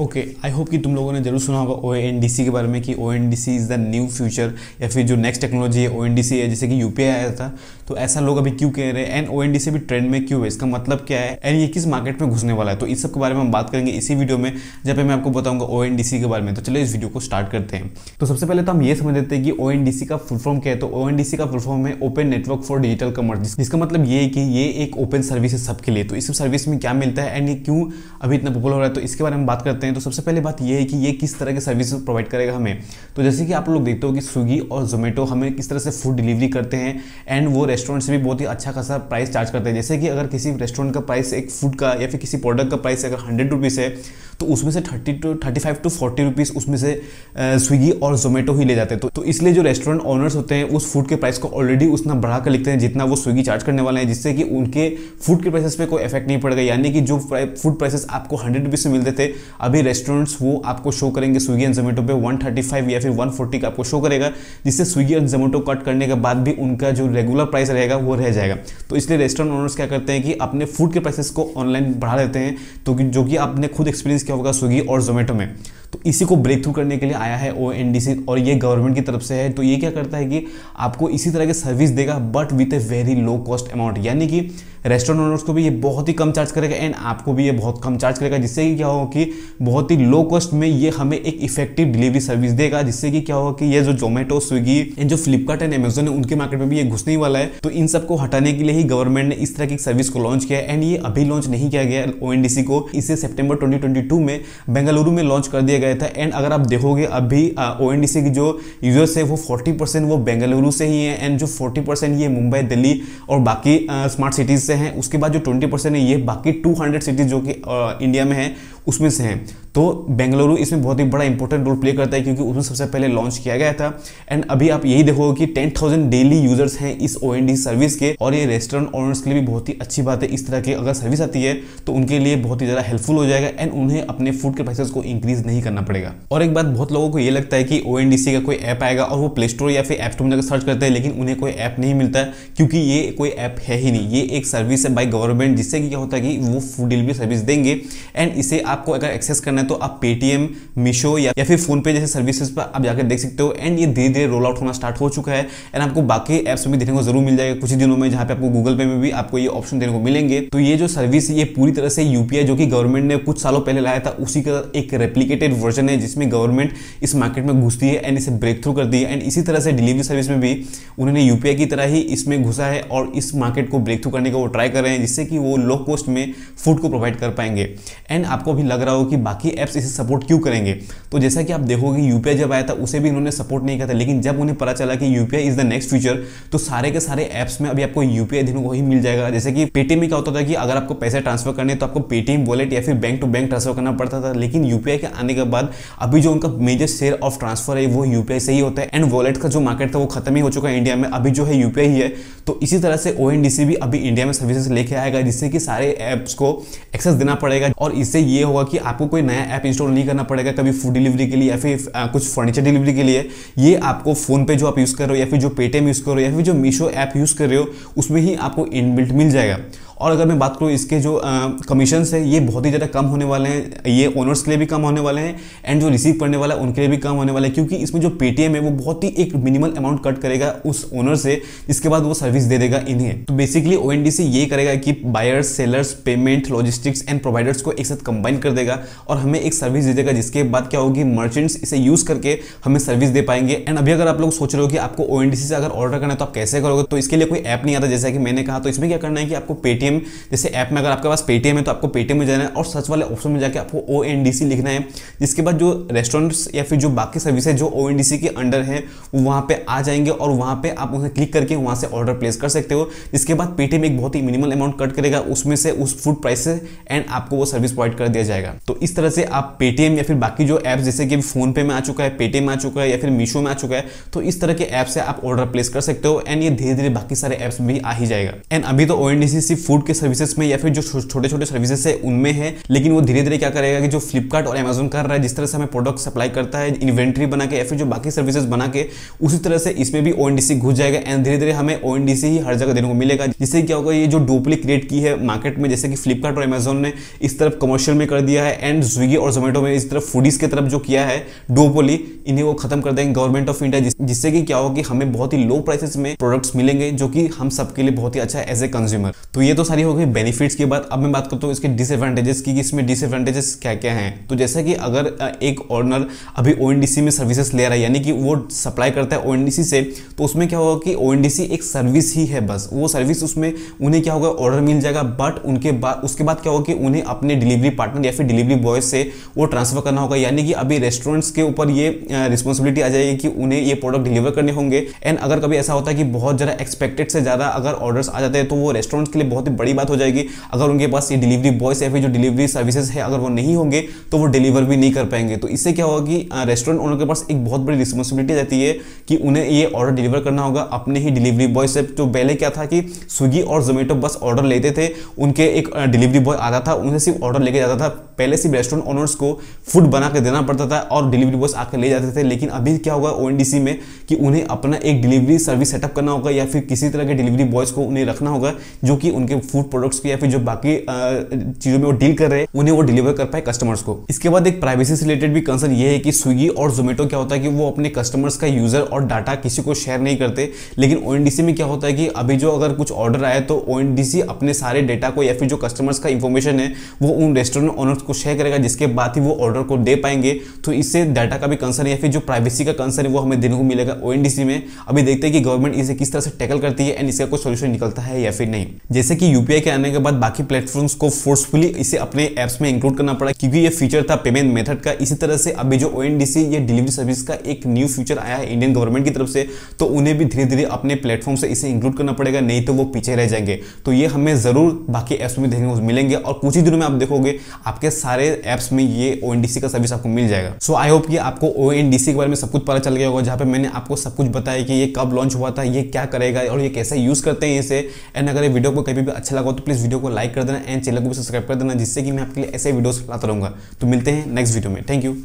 okay I hope कि तुम लोगों ने जरूर सुना होगा ओ एन डी सी के बारे में कि O N D C is the new future या फिर जो नेक्स्ट टेक्नोलॉजी है ओ एन डी सी है जैसे कि यू आया था तो ऐसा लोग अभी क्यों कह रहे हैं and O N D C भी ट्रेंड में क्यों है इसका मतलब क्या है एंड ये किस मार्केट में घुसने वाला है तो इस सब के बारे में हम बात करेंगे इसी वीडियो में जब मैं आपको बताऊंगा ओ सी के बारे में तो चलिए इस वीडियो को स्टार्ट करते हैं तो सबसे पहले तो हम ये समझ लेते हैं कि ओ एन डी सी का फुल फॉर्म क्या है तो ओ एन डी सी का फुल फॉर्म है open network for digital commerce जिसका मतलब ये है कि ये एक ओपन सर्विस है सबके लिए तो इस सर्विस में क्या मिलता है एंड ये क्यों अभी इतना पॉपुलर हो रहा है तो इसके बारे में बात करते हैं हैं तो सबसे पहले बात यह है कि ये किस तरह की सर्विस प्रोवाइड करेगा हमें तो जैसे कि आप लोग देखते हो कि स्विगी और जोमेटो हमें किस तरह से फूड डिलीवरी करते हैं एंड वो रेस्टोरेंट से भी बहुत ही अच्छा खासा प्राइस चार्ज करते हैं जैसे कि अगर किसी रेस्टोरेंट का प्राइस एक फूड का या फिर किसी प्रोडक्ट का प्राइस अगर हंड्रेड रुपीज़ है तो उसमें से thirty two thirty five two forty rupees उसमें से स्विगी और जोमेटो ही ले जाते हैं तो, तो इसलिए जो रेस्टोरेंट ऑनर्स होते हैं उस फूड के प्राइस को ऑलरेडी उतना बढ़ा कर लिखते हैं जितना वो स्विगी चार्ज करने वाले हैं जिससे कि उनके फूड के प्राइसेस पे कोई इफेक्ट नहीं पड़ेगा यानी कि जो फूड प्राइसेस आपको हंड्रेड रुपीज़ में मिलते थे अभी रेस्टोरेंट्स वो आपको शो करेंगे स्विगी एंड जोमेटो पे वन थर्टी फाइव या फिर वन फोर्टी का आपको शो करेगा जिससे स्विगी एंड जोमेटो कट करने के बाद भी उनका जो रेगुलर प्राइस रहेगा वो रह जाएगा तो इसलिए रेस्टोरेंट ओनर्स क्या करते हैं कि अपने फूड के प्राइसेस को ऑनलाइन बढ़ा देते हैं तो जो कि आपने खुद एक्सपीरियंस क्या होगा स्विगी और जोमेटो में तो इसी को ब्रेक थ्रू करने के लिए आया है ओ और ये गवर्नमेंट की तरफ से है तो ये क्या करता है कि आपको इसी तरह की सर्विस देगा but with a very low cost amount यानी कि रेस्टोरेंट ओनर्स को भी ये बहुत ही कम चार्ज करेगा एंड आपको भी ये बहुत कम चार्ज करेगा जिससे कि क्या होगा कि बहुत ही लो कॉस्ट में ये हमें एक इफेक्टिव डिलीवरी सर्विस देगा जिससे कि क्या होगा कि ये जो जोमेटो स्विगी एंड जो फ्लिपकार्ट एंड अमेजोन है उनके मार्केट में भी ये घुसने वाला है तो इन सबको हटाने के लिए ही गवर्नमेंट ने इस तरह की सर्विस को लॉन्च किया एंड ये अभी लॉन्च नहीं किया गया ओ को इसे सेप्टेम्बर ट्वेंटी में बेंगलुरु में लॉन्च कर दिया गया था एंड अगर आप देखोगे अभी ओ की जो यूजर्स है वो फोर्टी वो बेंगलुरु से ही है एंड जो फोर्टी ये मुंबई दिल्ली और बाकी स्मार्ट सिटीज से हैं उसके बाद जो ट्वेंटी परसेंट है ये बाकी टू हंड्रेड सिटीज जो कि इंडिया में है उसमें से हैं तो बेंगलुरु इसमें बहुत ही बड़ा इंपॉर्टेंट रोल प्ले करता है क्योंकि उसमें सबसे पहले लॉन्च किया गया था एंड अभी आप यही देखोगे कि टेन थाउजेंड डेली यूजर्स हैं इस ओ सर्विस के और ये रेस्टोरेंट ओनर्स के लिए भी बहुत ही अच्छी बात है इस तरह की अगर सर्विस आती है तो उनके लिए बहुत ही ज़्यादा हेल्पफुल हो जाएगा एंड उन्हें अपने फूड के प्राइसेस को इंक्रीज नहीं करना पड़ेगा और एक बात बहुत लोगों को ये लगता है कि ओ का कोई ऐप आएगा और वो प्ले स्टोर या फिर ऐप स्टोर में जाकर सर्च करते हैं लेकिन उन्हें कोई ऐप नहीं मिलता क्योंकि ये कोई ऐप है ही नहीं ये एक सर्विस है बाई गवर्नमेंट जिससे कि क्या होता है कि वो फूड डिलीवरी सर्विस देंगे एंड इसे आपको अगर एक्सेस करना है तो आप पेटीएम मीशो या, या फिर फोनपे जैसे सर्विसेज पर आप जाकर देख सकते हो एंड ये धीरे धीरे रोल आउट होना स्टार्ट हो चुका है एंड आपको बाकी एप्स में भी देखने को जरूर मिल जाएगा कुछ दिनों में जहां पे आपको गूगल पे में भी आपको ये ऑप्शन देने को मिलेंगे तो ये जो सर्विस ये पूरी तरह से यूपीआई जो कि गवर्नमेंट ने कुछ सालों पहले लाया था उसी का एक रेप्लीकेटेड वर्जन है जिसमें गवर्नमेंट इस मार्केट में घुसती है एंड इसे ब्रेक थ्रू कर दी है एंड इसी तरह से डिलीवरी सर्विस में भी उन्होंने यूपीआई की तरह ही इसमें घुसा है और इस मार्केट को ब्रेक थ्रू करने का वो ट्राई कर रहे हैं जिससे कि वो लो कॉस्ट में फूड को प्रोवाइड कर पाएंगे एंड आपको भी लग रहा हो कि बाकी ऐप्स इसे सपोर्ट क्यों करेंगे तो जैसा कि आप देखोगे यूपीआई जब आया था उसे भी इन्होंने सपोर्ट नहीं किया था लेकिन जब उन्हें पता चला कि UPI is the next future तो सारे के सारे ऐप्स में अभी आपको यूपीआई देखने को ही मिल जाएगा जैसे कि पेटीएम में क्या होता था कि अगर आपको पैसे ट्रांसफर करने तो आपको पेटीएम वॉलेट या फिर बैंक टू बैंक ट्रांसफर करना पड़ता था लेकिन यूपीआई के आने के बाद अभी जो उनका मेजर शेयर ऑफ ट्रांसफर है वो यूपीआई से ही होता है एंड वॉलेट का जो मार्केट था वो खत्म ही हो चुका है इंडिया में अभी जो है यूपीआई ही है तो इसी तरह से ओ भी अभी इंडिया में सर्विसेज लेके आएगा जिससे कि सारे ऐप्स को एक्सेस देना पड़ेगा और इससे ये होगा कि आपको कोई नया ऐप इंस्टॉल नहीं करना पड़ेगा कभी फूड डिलीवरी के लिए या फिर कुछ फर्नीचर डिलीवरी के लिए ये आपको फ़ोन पे जो आप यूज़ कर रहे हो या फिर जो पेटीएम यूज़ कर रहे हो या फिर जो मीशो ऐप यूज़ कर रहे हो उसमें ही आपको इनबिल्ट मिल जाएगा और अगर मैं बात करूँ इसके जो कमीशन है ये बहुत ही ज़्यादा कम होने वाले हैं ये ओनर्स के लिए भी कम होने वाले हैं एंड जो रिसीव करने वाला है उनके लिए भी कम होने वाला है क्योंकि इसमें जो पेटीएम है वो बहुत ही एक मिनिमल अमाउंट कट करेगा उस ओनर से जिसके बाद वो सर्विस दे देगा इन्हें तो बेसिकली ओ ये करेगा कि buyers sellers payment logistics and providers को एक साथ कंबाइन कर देगा और हमें एक सर्विस दे देगा जिसके बाद क्या होगी मर्चेंट्स इसे यूज़ करके हमें सर्विस दे पाएंगे एंड अभी अगर आप लोग सोच रहे हो कि आपको ओ से अगर ऑर्डर करना है तो आप कैसे करोगे तो इसके लिए कोई ऐप नहीं आता जैसा कि मैंने कहा तो इसमें क्या करना है कि आपको पेटीएम पेटीएम जैसे ऐप में अगर आपके पास पेटीएम है तो आपको पेटीएम में जाना है और सर्च वाले ऑप्शन में जाकर आपको ओ लिखना है जिसके बाद जो रेस्टोरेंट्स या फिर जो बाकी सर्विस है जो ओ के अंडर है वो वहाँ पर आ जाएंगे और वहाँ पर आप उन्हें क्लिक करके वहाँ से ऑर्डर प्लेस कर सकते हो जिसके बाद पेटीएम एक बहुत ही मिनिमल अमाउंट कट करेगा उसमें से उस फूड प्राइस से एंड आपको वो सर्विस प्रोवाइड कर दिया जाएगा तो इस तरह से आप पेटीएम या फिर बाकी जो ऐप्स जैसे कि फोन पे में आ चुका है पेटीएम आ चुका है या फिर मीशो में आ चुका है तो इस तरह के ऐप से आप ऑर्डर प्लेस कर सकते हो एंड ये धीरे धीरे बाकी सारे ऐप्स में भी आ ही जाएगा एंड अभी तो ओ सिर्फ फूड फूड के सर्विसेज में या फिर जो छोटे छोटे सर्विसेज है उनमें है लेकिन वो धीरे धीरे क्या करेगा कि जो फ्लिपकार्ट और अमेजोन कर रहा है जिस तरह से हमें प्रोडक्ट सप्लाई करता है इन्वेंट्री बना के या फिर जो बाकी सर्विसेज बना के उसी तरह से इसमें भी ओ घुस जाएगा एंड धीरे धीरे हमें ओ ही हर जगह देने को मिलेगा जिससे क्या होगा ये जो डोपली क्रिएट की है मार्केट में जैसे कि फ्लिपकार्ट और अमेजोन ने इस तरफ कमर्शियल में कर दिया है एंड स्विगी और जोमेटो में इस तरफ फूडीज की तरफ जो किया है डोपोली इन्हें वो खत्म कर देंगे गवर्नमेंट ऑफ इंडिया जिससे कि क्या होगा कि हमें बहुत ही लो प्राइसेस में प्रोडक्ट्स मिलेंगे जो कि हम सबके लिए बहुत ही अच्छा है एज ए कंज्यूमर तो ये तो सारी हो गई बेनिफिट्स की बात अब मैं बात करता हूँ इसके डिसएडवांटेजेस की इसमें डिसएडवांटेजेस क्या क्या हैं तो जैसा कि अगर एक ऑर्नर अभी ओ में सर्विसेज ले रहा है यानी कि वो सप्लाई करता है ओ से तो उसमें क्या होगा कि ओ एक सर्विस ही है बस वो सर्विस उसमें उन्हें क्या होगा ऑर्डर मिल जाएगा बट उनके बाद उसके बाद क्या होगा कि उन्हें अपने डिलीवरी पार्टनर या फिर डिलीवरी बॉय से वो ट्रांसफर करना होगा यानी कि अभी रेस्टोरेंट्स के ऊपर ये रिस्पॉन्सिबिलिटी आ जाएगी कि उन्हें ये प्रोडक्ट डिलीवर करने होंगे एंड अगर कभी ऐसा होता है कि बहुत ज़्यादा एक्सपेक्टेड से ज़्यादा अगर ऑर्डर्स आ जाते हैं तो वो रेस्टोरेंट्स के लिए बहुत ही बड़ी बात हो जाएगी अगर उनके पास ये डिलीवरी बॉयस या फिर जो डिलीवरी सर्विसेज है अगर वो नहीं होंगे तो वो डिलीवर भी नहीं कर पाएंगे तो इससे क्या होगा कि रेस्टोरेंट ओनर के पास एक बहुत बड़ी रिस्पॉन्सिबिलिटी रहती है कि उन्हें ये ऑर्डर डिलीवर करना होगा अपने ही डिलीवरी बॉय से जो तो पहले क्या था कि स्विगी और जोमेटो बस ऑर्डर लेते थे उनके एक डिलीवरी बॉय आता था उन्हें सिर्फ ऑर्डर लेके जाता था पहले सिर्फ रेस्टोरेंट ओनर्स को फूड बना के देना पड़ता था और डिलीवरी बॉयस आकर ले जाते थे लेकिन अभी क्या होगा ओ में कि उन्हें अपना एक डिलीवरी सर्विस सेटअप करना होगा या फिर किसी तरह के डिलीवरी बॉयज़ को उन्हें रखना होगा जो कि उनके फूड प्रोडक्ट्स की या फिर जो बाकी चीज़ों में वो डील कर रहे हैं उन्हें वो डिलीवर कर पाए कस्टमर्स को इसके बाद एक प्राइवेसी से रिलेटेड भी कंसर्न ये है कि स्विगी और जोमेटो क्या होता है कि वो अपने कस्टमर्स का यूजर और डाटा किसी को शेयर नहीं करते लेकिन ओ में क्या होता है कि अभी जो अगर कुछ ऑर्डर आए तो ओ अपने सारे डेटा को या फिर जो कस्टमर्स का इन्फॉर्मेशन है वो उन रेस्टोरेंट ओनर्स को शेयर करेगा जिसके बाद ही वो ऑर्डर को दे पाएंगे तो इससे डाटा का भी कंसर्न या फिर जो प्राइवेसी का कंसर्न है वो हमें देने को मिलेगा ओ में अभी देखते हैं कि गवर्नमेंट इसे किस तरह से टैकल करती है एंड इसका कोई सोल्यूशन निकलता है या फिर नहीं जैसे कि यूपीआई के आने के बाद बाकी प्लेटफॉर्म्स को फोर्सफुली इसे अपने ऐप्स में इंक्लूड करना पड़ा क्योंकि ये फीचर था पेमेंट मेथड का इसी तरह से अभी जो ओ ये डिलीवरी सर्विस का एक न्यू फीचर आया है इंडियन गवर्नमेंट की तरफ से तो उन्हें भी धीरे धीरे अपने प्लेटफॉर्म से इसे इंक्लूड करना पड़ेगा नहीं तो वो पीछे रह जाएंगे तो ये हमें ज़रूर बाकी ऐप्स में देखने को मिलेंगे और कुछ ही दिनों में आप देखोगे आपके सारे ऐप्स में ये ओ का सर्विस आपको मिल जाएगा सो आई होप कि आपको ओ के बारे में सब कुछ पता चल गया होगा जहाँ पर मैंने आपको सब कुछ बताया कि ये कब लॉन्च हुआ था ये क्या करेगा और ये कैसे यूज़ करते हैं इसे एंड अगर ये वीडियो को कभी भी अच्छा लगा तो प्लीज़ वीडियो को लाइक कर देना एंड चैनल को भी सब्सक्राइब कर देना जिससे कि मैं आपके लिए ऐसे वीडियोस लाता रहूँगा तो मिलते हैं नेक्स्ट वीडियो में थैंक यू